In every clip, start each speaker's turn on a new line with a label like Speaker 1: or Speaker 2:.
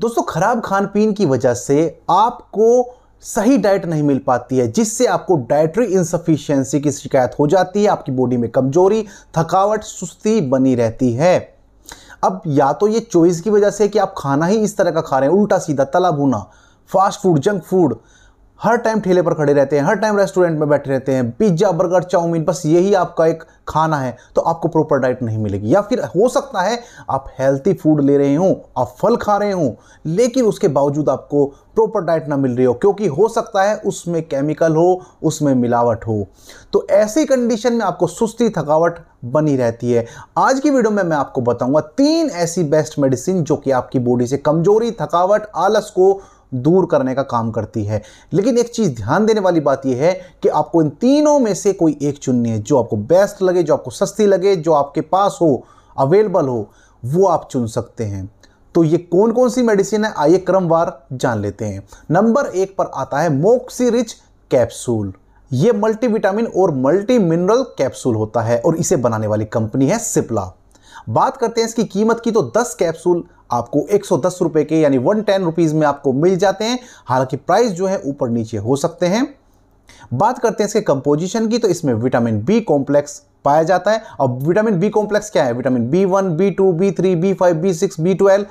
Speaker 1: दोस्तों खराब खान पीन की वजह से आपको सही डाइट नहीं मिल पाती है जिससे आपको डाइटरी इनसफिशियंसी की शिकायत हो जाती है आपकी बॉडी में कमजोरी थकावट सुस्ती बनी रहती है अब या तो ये चॉइस की वजह से कि आप खाना ही इस तरह का खा रहे हैं उल्टा सीधा तला भुना फास्ट फूड जंक फूड हर टाइम ठेले पर खड़े रहते हैं हर टाइम रेस्टोरेंट में बैठे रहते हैं पिज्ज़ा बर्गर चाउमीन बस यही आपका एक खाना है तो आपको प्रॉपर डाइट नहीं मिलेगी या फिर हो सकता है आप हेल्थी फूड ले रहे हों आप फल खा रहे हों लेकिन उसके बावजूद आपको प्रॉपर डाइट ना मिल रही हो क्योंकि हो सकता है उसमें केमिकल हो उसमें मिलावट हो तो ऐसी कंडीशन में आपको सुस्ती थकावट बनी रहती है आज की वीडियो में मैं आपको बताऊंगा तीन ऐसी बेस्ट मेडिसिन जो कि आपकी बॉडी से कमजोरी थकावट आलस को दूर करने का काम करती है लेकिन एक चीज़ ध्यान देने वाली बात यह है कि आपको इन तीनों में से कोई एक चुननी है जो आपको बेस्ट लगे जो आपको सस्ती लगे जो आपके पास हो अवेलेबल हो वो आप चुन सकते हैं तो ये कौन कौन सी मेडिसिन है आइए क्रमवार जान लेते हैं नंबर एक पर आता है मोक्सी रिच कैप्सूल ये मल्टीविटामिन और मल्टी मिनरल कैप्सूल होता है और इसे बनाने वाली कंपनी है सिप्ला बात करते हैं इसकी कीमत की तो 10 कैप्सूल आपको एक सौ के यानी वन टेन में आपको मिल जाते हैं हालांकि प्राइस जो है ऊपर नीचे हो सकते हैं बात करते हैं इसके कंपोजिशन की तो इसमें विटामिन बी कॉम्प्लेक्स पाया जाता है अब विटामिन बी कॉम्प्लेक्स क्या है vitamin B one B two B three B five B six B twelve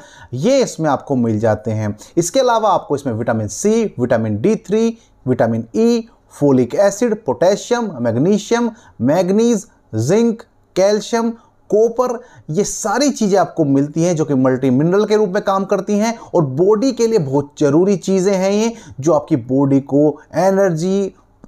Speaker 1: ये इसमें आपको मिल जाते हैं इसके अलावा आपको इसमें vitamin C vitamin D three vitamin E folic acid potassium magnesium manganese zinc calcium copper ये सारी चीज़ें आपको मिलती हैं जो कि मल्टी मिनरल के रूप में काम करती हैं और बॉडी के लिए बहुत ज़रूरी चीज़ें हैं ये जो आपकी बॉडी को एनर्जी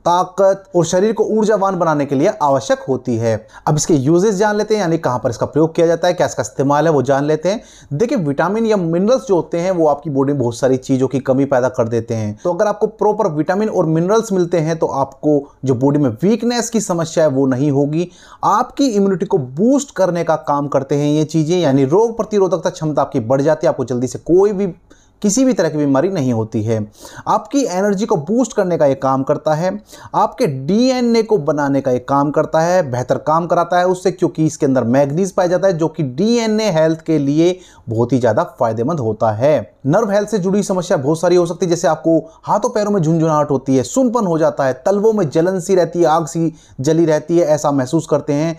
Speaker 1: ताकत और शरीर को ऊर्जावान बनाने के लिए आवश्यक होती है अब इसके यूजेस जान लेते हैं यानी कहां पर इसका प्रयोग किया जाता है क्या इसका इस्तेमाल है वो जान लेते हैं देखिए विटामिन या मिनरल्स जो होते हैं वो आपकी बॉडी में बहुत सारी चीज़ों की कमी पैदा कर देते हैं तो अगर आपको प्रॉपर विटामिन और मिनरल्स मिलते हैं तो आपको जो बॉडी में वीकनेस की समस्या है वो नहीं होगी आपकी इम्यूनिटी को बूस्ट करने का काम करते हैं ये चीज़ें यानी रोग प्रतिरोधकता क्षमता आपकी बढ़ जाती है आपको जल्दी से कोई भी किसी भी तरह की बीमारी नहीं होती है आपकी एनर्जी को बूस्ट करने का ये काम करता है आपके डीएनए को बनाने का ये काम करता है बेहतर काम कराता है उससे क्योंकि इसके अंदर मैग्नीज पाया जाता है जो कि डीएनए हेल्थ के लिए बहुत ही ज़्यादा फायदेमंद होता है नर्व हेल्थ से जुड़ी समस्या बहुत सारी हो सकती है जैसे आपको हाथों पैरों में झुंझुनाहट होती है सुनपन हो जाता है तलवों में जलन सी रहती है आग सी जली रहती है ऐसा महसूस करते हैं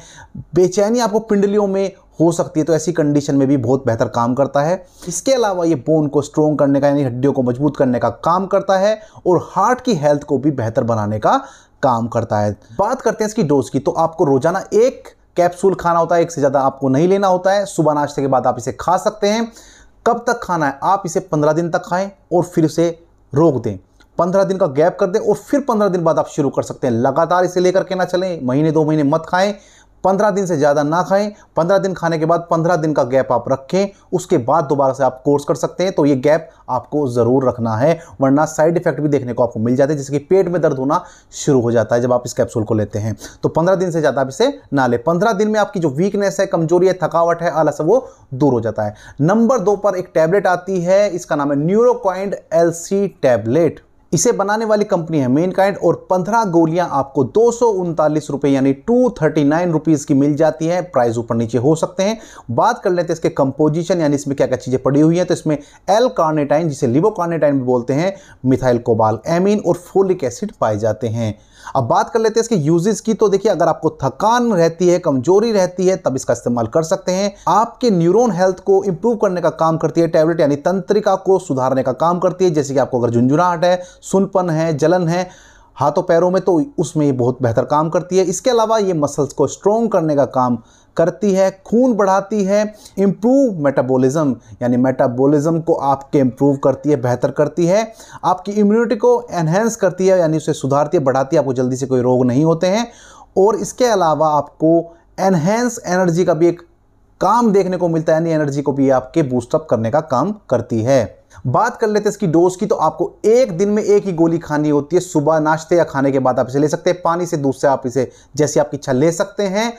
Speaker 1: बेचैनी आपको पिंडलियों में हो सकती है तो ऐसी कंडीशन में भी बहुत बेहतर काम करता है इसके अलावा ये बोन को स्ट्रोंग करने का यानी हड्डियों को मजबूत करने का काम करता है और हार्ट की हेल्थ को भी बेहतर बनाने का काम करता है बात करते हैं इसकी डोज की तो आपको रोजाना एक कैप्सूल खाना होता है एक से ज़्यादा आपको नहीं लेना होता है सुबह नाश्ते के बाद आप इसे खा सकते हैं कब तक खाना है आप इसे पंद्रह दिन तक खाएं और फिर उसे रोक दें पंद्रह दिन का गैप कर दें और फिर पंद्रह दिन बाद आप शुरू कर सकते हैं लगातार इसे लेकर के ना चलें महीने दो महीने मत खाएं पंद्रह दिन से ज़्यादा ना खाएं पंद्रह दिन खाने के बाद पंद्रह दिन का गैप आप रखें उसके बाद दोबारा से आप कोर्स कर सकते हैं तो ये गैप आपको ज़रूर रखना है वरना साइड इफेक्ट भी देखने को आपको मिल जाते हैं जैसे कि पेट में दर्द होना शुरू हो जाता है जब आप इस कैप्सूल को लेते हैं तो पंद्रह दिन से ज़्यादा आप इसे ना लें पंद्रह दिन में आपकी जो वीकनेस है कमजोरी है थकावट है आलस वो दूर हो जाता है नंबर दो पर एक टैबलेट आती है इसका नाम है न्यूरोकॉइंड एल सी टैबलेट इसे बनाने वाली कंपनी है मेन काइंड और 15 गोलियां आपको दो सौ रुपए यानी टू थर्टी नाइन रुपीज की मिल जाती है प्राइस ऊपर नीचे हो सकते हैं बात कर लेते हैं इसके कंपोजिशन यानी इसमें क्या क्या चीज़ें पड़ी हुई हैं तो इसमें एल कार्नेटाइन जिसे लिवो कार्नेटाइन भी बोलते हैं मिथाइल कोबाल एमीन और फोलिक एसिड पाए जाते हैं अब बात कर लेते हैं इसके यूजेस की तो देखिए अगर आपको थकान रहती है कमजोरी रहती है तब इसका इस्तेमाल कर सकते हैं आपके न्यूरोन हेल्थ को इंप्रूव करने का काम करती है टैबलेट यानी तंत्रिका को सुधारने का काम करती है जैसे कि आपको अगर झुंझुनाहट है सुनपन है जलन है हाथों पैरों में तो उसमें ये बहुत बेहतर काम करती है इसके अलावा ये मसल्स को स्ट्रॉन्ग करने का काम करती है खून बढ़ाती है इम्प्रूव मेटाबॉलिज्म यानी मेटाबॉलिज्म को आपके इम्प्रूव करती है बेहतर करती है आपकी इम्यूनिटी को एनहेंस करती है यानी उसे सुधारती है बढ़ाती है आपको जल्दी से कोई रोग नहीं होते हैं और इसके अलावा आपको एनहेंस एनर्जी का भी एक काम देखने को मिलता है यानी एनर्जी को भी आपके बूस्टअप करने का काम करती है बात कर लेते हैं इसकी डोज की तो आपको एक दिन में एक ही गोली खानी होती है सुबह नाश्ते या खाने के बाद आप इसे ले सकते हैं पानी से दूध से आप इसे जैसे आपकी इच्छा ले सकते हैं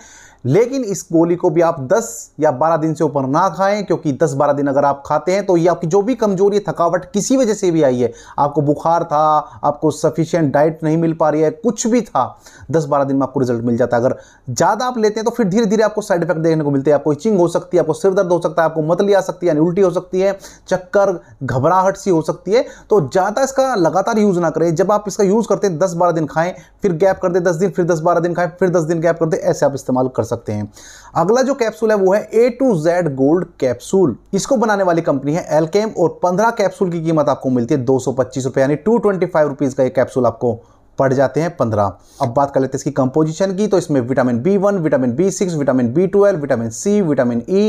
Speaker 1: लेकिन इस गोली को भी आप 10 या 12 दिन से ऊपर ना खाएं क्योंकि 10-12 दिन अगर आप खाते हैं तो ये आपकी जो भी कमजोरी थकावट किसी वजह से भी आई है आपको बुखार था आपको सफिशियंट डाइट नहीं मिल पा रही है कुछ भी था 10-12 दिन में आपको रिजल्ट मिल जाता है अगर ज़्यादा आप लेते हैं तो फिर धीरे धीरे आपको साइड इफेक्ट देखने को मिलते हैं आपको इचिंग हो सकती है आपको सिर दर्द हो सकता है आपको मतली आ सकती है यानी उल्टी हो सकती है चक्कर घबराहट सी हो सकती है तो ज़्यादा इसका लगातार यूज़ ना करें जब आप इसका यूज़ करते हैं दस बारह दिन खाएं फिर गैप कर दे दस दिन फिर दस बारह दिन खाएं फिर दस दिन गैप कर दे ऐसे आप इस्तेमाल कर सकते सकते हैं अगला जो कैप्सूल है वो है A to Z gold capsule इसको बनाने वाली कंपनी है एलकेम और 15 कैप्सूल की कीमत आपको मिलती है दो सौ पच्चीस रुपये यानी टू ट्वेंटी फाइव रुपीज़ का ये कैप्सूल आपको पड़ जाते हैं पंद्रह अब बात कर लेते हैं इसकी कंपोजिशन की तो इसमें vitamin B one vitamin B six vitamin B twelve vitamin C vitamin E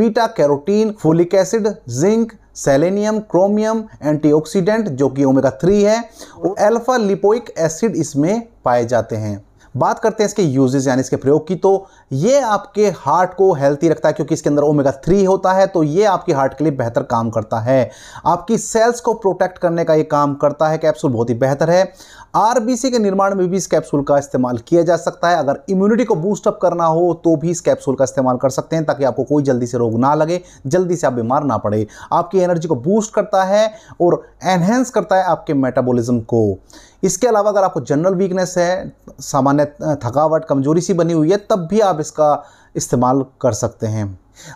Speaker 1: beta carotene folic acid zinc selenium chromium antioxidant जो कि ओमेगा थ्री है और अल्फा लिपोइक एसिड इसमें पाए जाते हैं बात करते हैं इसके यूजेज यानी इसके प्रयोग की तो ये आपके हार्ट को हेल्थी रखता है क्योंकि इसके अंदर ओमेगा थ्री होता है तो ये आपकी हार्ट के लिए बेहतर काम करता है आपकी सेल्स को प्रोटेक्ट करने का ये काम करता है कैप्सूल बहुत ही बेहतर है आरबीसी के निर्माण में भी इस कैप्सूल का इस्तेमाल किया जा सकता है अगर इम्यूनिटी को बूस्टअप करना हो तो भी इस कैप्सूल का इस्तेमाल कर सकते हैं ताकि आपको कोई जल्दी से रोग ना लगे जल्दी से आप बीमार ना पड़े आपकी एनर्जी को बूस्ट करता है और एनहेंस करता है आपके मेटाबॉलिज्म को इसके अलावा अगर आपको जनरल वीकनेस है सामान्य सामान्य थकावट कमज़ोरी सी बनी हुई है तब भी आप इसका इस्तेमाल कर सकते हैं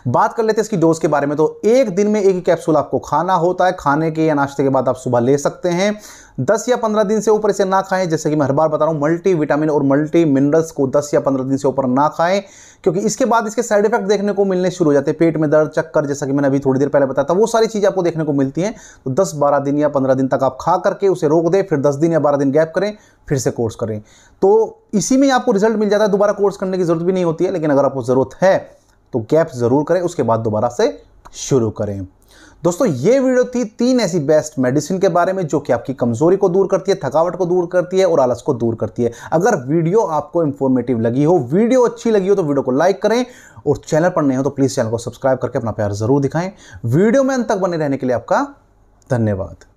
Speaker 1: बात कर लेते हैं इसकी डोज के बारे में तो एक दिन में एक ही कैप्सूल आपको खाना होता है खाने के या नाश्ते के बाद आप सुबह ले सकते हैं दस या पंद्रह दिन से ऊपर इसे ना खाएं जैसे कि मैं हर बार बता रहा हूं मल्टी विटामिन और मल्टी मिनरल्स को दस या पंद्रह दिन से ऊपर ना खाएं क्योंकि इसके बाद इसके साइड इफेक्ट देखने को मिलने शुरू हो जाते हैं पेट में दर्द चक्कर जैसा कि मैंने अभी थोड़ी देर पहले बताया था वो सारी चीज़ें आपको देखने को मिलती हैं तो दस बारह दिन या पंद्रह दिन तक आप खा करके उसे रोक दें फिर दस दिन या बारह दिन गैप करें फिर से कोर्स करें तो इसी में आपको रिजल्ट मिल जाता है दोबारा कोर्स करने की जरूरत भी नहीं होती है लेकिन अगर आपको ज़रूरत है तो गैप ज़रूर करें उसके बाद दोबारा से शुरू करें दोस्तों ये वीडियो थी तीन ऐसी बेस्ट मेडिसिन के बारे में जो कि आपकी कमजोरी को दूर करती है थकावट को दूर करती है और आलस को दूर करती है अगर वीडियो आपको इंफॉर्मेटिव लगी हो वीडियो अच्छी लगी हो तो वीडियो को लाइक करें और चैनल पर नहीं हो तो प्लीज़ चैनल को सब्सक्राइब करके अपना प्यार ज़रूर दिखाएं वीडियो में अंत तक बने रहने के लिए आपका धन्यवाद